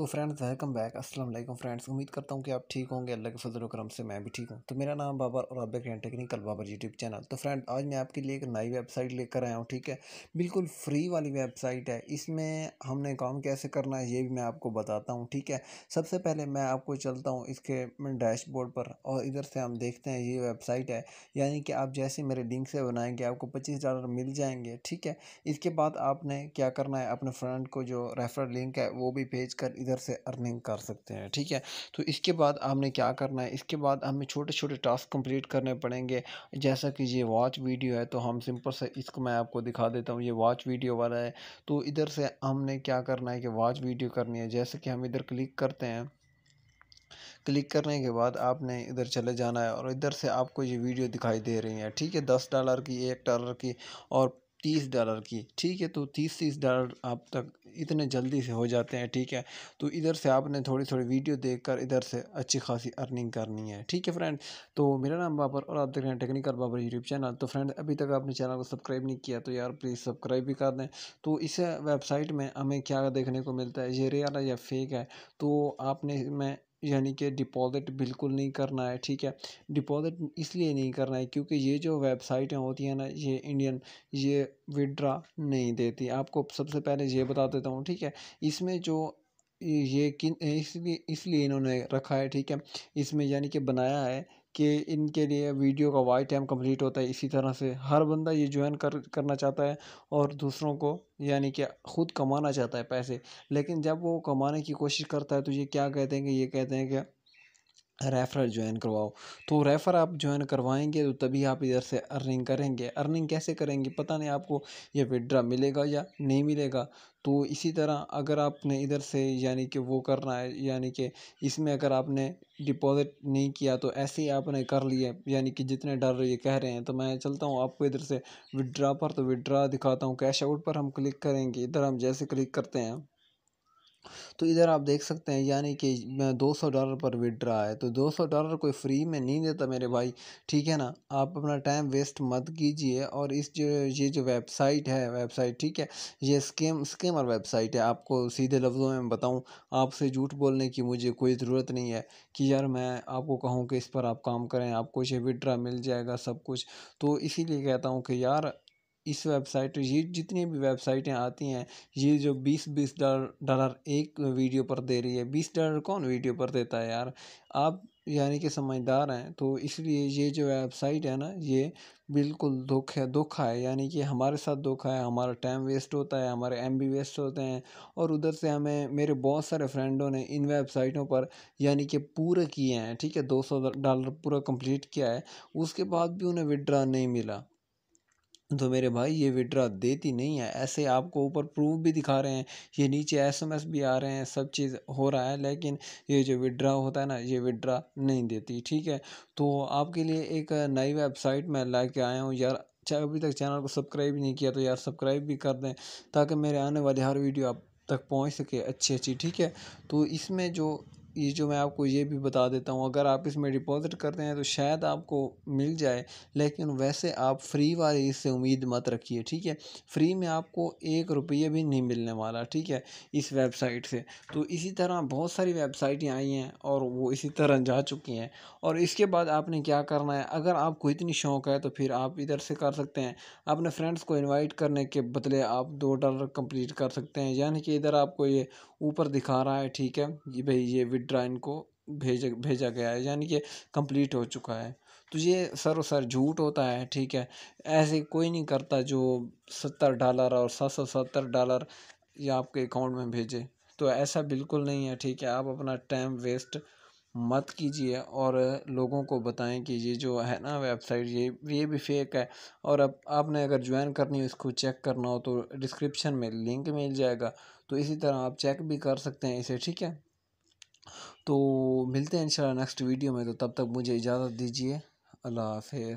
तो friends welcome back अस्सलाम वालेकुम फ्रेंड्स उम्मीद करता हूँ कि आप ठीक होंगे अल्लाह के फजल करम से मैं भी ठीक हूँ तो मेरा नाम बाबर और आप grand technical Babar YouTube channel तो फ्रेंड आज मैं आपके लिए एक नई वेबसाइट लेकर आया हूँ ठीक है बिल्कुल फ्री वाली वेबसाइट है इसमें हमने काम कैसे करना है ये भी मैं आपको बताता हूँ ठीक है सबसे पहले मैं आपको चलता हूँ इसके डैशबोर्ड पर और इधर से हम देखते हैं ये वेबसाइट है यानी कि आप जैसे मेरे लिंक से बनाएंगे आपको पच्चीस डॉलर मिल जाएंगे ठीक है इसके बाद आपने क्या करना है अपने फ्रेंड को जो रेफर लिंक है वो भी भेज कर इधर से अर्निंग कर सकते हैं ठीक है तो इसके बाद हमने क्या करना है इसके बाद हमें छोटे छोटे टास्क कंप्लीट करने पड़ेंगे जैसा कि ये वॉच वीडियो है तो हम सिंपल से इसको मैं आपको दिखा देता हूँ ये वॉच वीडियो वाला है तो इधर से हमने क्या करना है कि वॉच वीडियो करनी है जैसे कि हम इधर क्लिक करते हैं क्लिक करने के बाद आपने इधर चले जाना है और इधर से आपको ये वीडियो दिखाई दे रही है ठीक है दस डॉलर की एक डॉलर की और तीस डॉलर की ठीक है तो तीस तीस डॉलर आप तक इतने जल्दी से हो जाते हैं ठीक है तो इधर से आपने थोड़ी थोड़ी वीडियो देखकर इधर से अच्छी खासी अर्निंग करनी है ठीक है फ्रेंड तो मेरा नाम बाबर और आप देख रहे हैं टेक्निकल बाबर यूट्यूब चैनल तो फ्रेंड अभी तक आपने चैनल को सब्सक्राइब नहीं किया तो यार प्लीज़ सब्सक्राइब भी कर दें तो इस वेबसाइट में हमें क्या देखने को मिलता है ये रियल है या फेक है तो आपने मैं यानी कि डिपॉज़िट बिल्कुल नहीं करना है ठीक है डिपॉज़िट इसलिए नहीं करना है क्योंकि ये जो वेबसाइटें होती हैं ना ये इंडियन ये विड्रा नहीं देती आपको सबसे पहले ये बता देता हूँ ठीक है इसमें जो ये किन इसलिए इसलिए इन्होंने रखा है ठीक है इसमें यानी कि बनाया है कि इनके लिए वीडियो का वाई टाइम कंप्लीट होता है इसी तरह से हर बंदा ये ज्वाइन कर करना चाहता है और दूसरों को यानी कि खुद कमाना चाहता है पैसे लेकिन जब वो कमाने की कोशिश करता है तो ये क्या कहते हैं कि ये कहते हैं कि रेफ़रल ज्वाइन करवाओ तो रेफ़र आप ज्वाइन करवाएंगे तो तभी आप इधर से अर्निंग करेंगे अर्निंग कैसे करेंगे पता नहीं आपको ये विड्रा मिलेगा या नहीं मिलेगा तो इसी तरह अगर आपने इधर से यानी कि वो करना है यानी कि इसमें अगर आपने डिपॉजिट नहीं किया तो ऐसे ही आपने कर लिए यानी कि जितने डॉलर ये कह रहे हैं तो मैं चलता हूँ आपको इधर से विड्रा पर तो विड्रा दिखाता हूँ कैश आउट पर हम क्लिक करेंगे इधर हम जैसे क्लिक करते हैं तो इधर आप देख सकते हैं यानी कि मैं 200 डॉलर पर विड्रा है तो 200 डॉलर कोई फ्री में नहीं देता मेरे भाई ठीक है ना आप अपना टाइम वेस्ट मत कीजिए और इस जो ये जो वेबसाइट है वेबसाइट ठीक है ये स्केम स्केमर वेबसाइट है आपको सीधे लफ्ज़ों में बताऊँ आपसे झूठ बोलने की मुझे कोई ज़रूरत नहीं है कि यार मैं आपको कहूँ कि इस पर आप काम करें आपको ये विड्रा मिल जाएगा सब कुछ तो इसीलिए कहता हूँ कि यार इस वेबसाइट ये जितनी भी वेबसाइटें आती हैं ये जो बीस बीस डॉलर डॉलर एक वीडियो पर दे रही है बीस डॉलर कौन वीडियो पर देता है यार आप यानी कि समझदार हैं तो इसलिए ये जो वेबसाइट है ना ये बिल्कुल दुख है धोखा है यानी कि हमारे साथ धोखा है हमारा टाइम वेस्ट होता है हमारे एम बी वेस्ट होते हैं और उधर से हमें मेरे बहुत सारे फ्रेंडों ने इन वेबसाइटों पर यानी कि पूरे किए हैं ठीक है दो सौ डॉलर पूरा कंप्लीट किया है उसके बाद भी उन्हें विड्रा नहीं मिला तो मेरे भाई ये विड्रा देती नहीं है ऐसे आपको ऊपर प्रूफ भी दिखा रहे हैं ये नीचे एसएमएस भी आ रहे हैं सब चीज़ हो रहा है लेकिन ये जो विड्रा होता है ना ये विड्रा नहीं देती ठीक है तो आपके लिए एक नई वेबसाइट में ला के आया हूँ यार चाहे अभी तक चैनल को सब्सक्राइब नहीं किया तो यार सब्सक्राइब भी कर दें ताकि मेरे आने वाली हर वीडियो आप तक पहुँच सके अच्छी अच्छी ठीक है तो इसमें जो ये जो मैं आपको ये भी बता देता हूँ अगर आप इसमें डिपॉज़िट करते हैं तो शायद आपको मिल जाए लेकिन वैसे आप फ्री वाली इससे उम्मीद मत रखिए ठीक है फ्री में आपको एक रुपये भी नहीं मिलने वाला ठीक है इस वेबसाइट से तो इसी तरह बहुत सारी वेबसाइटें आई हैं और वो इसी तरह जा चुकी हैं और इसके बाद आपने क्या करना है अगर आपको इतनी शौक है तो फिर आप इधर से कर सकते हैं अपने फ्रेंड्स को इन्वाइट करने के बदले आप दो डॉलर कंप्लीट कर सकते हैं यानी कि इधर आपको ये ऊपर दिखा रहा है ठीक है भाई ये ड्राइन इनको भेज भेजा गया है यानी कि कंप्लीट हो चुका है तो ये सर सर झूठ होता है ठीक है ऐसे कोई नहीं करता जो सत्तर डॉलर और सात सौ सत्तर डॉलर या आपके अकाउंट में भेजे तो ऐसा बिल्कुल नहीं है ठीक है आप अपना टाइम वेस्ट मत कीजिए और लोगों को बताएं कि ये जो है ना वेबसाइट ये ये भी फेक है और अब आपने अगर ज्वाइन करनी हो इसको चेक करना हो तो डिस्क्रिप्शन में लिंक मिल जाएगा तो इसी तरह आप चेक भी कर सकते हैं इसे ठीक है तो मिलते हैं इंशाल्लाह नेक्स्ट वीडियो में तो तब तक मुझे इजाज़त दीजिए अल्लाह हाफिज़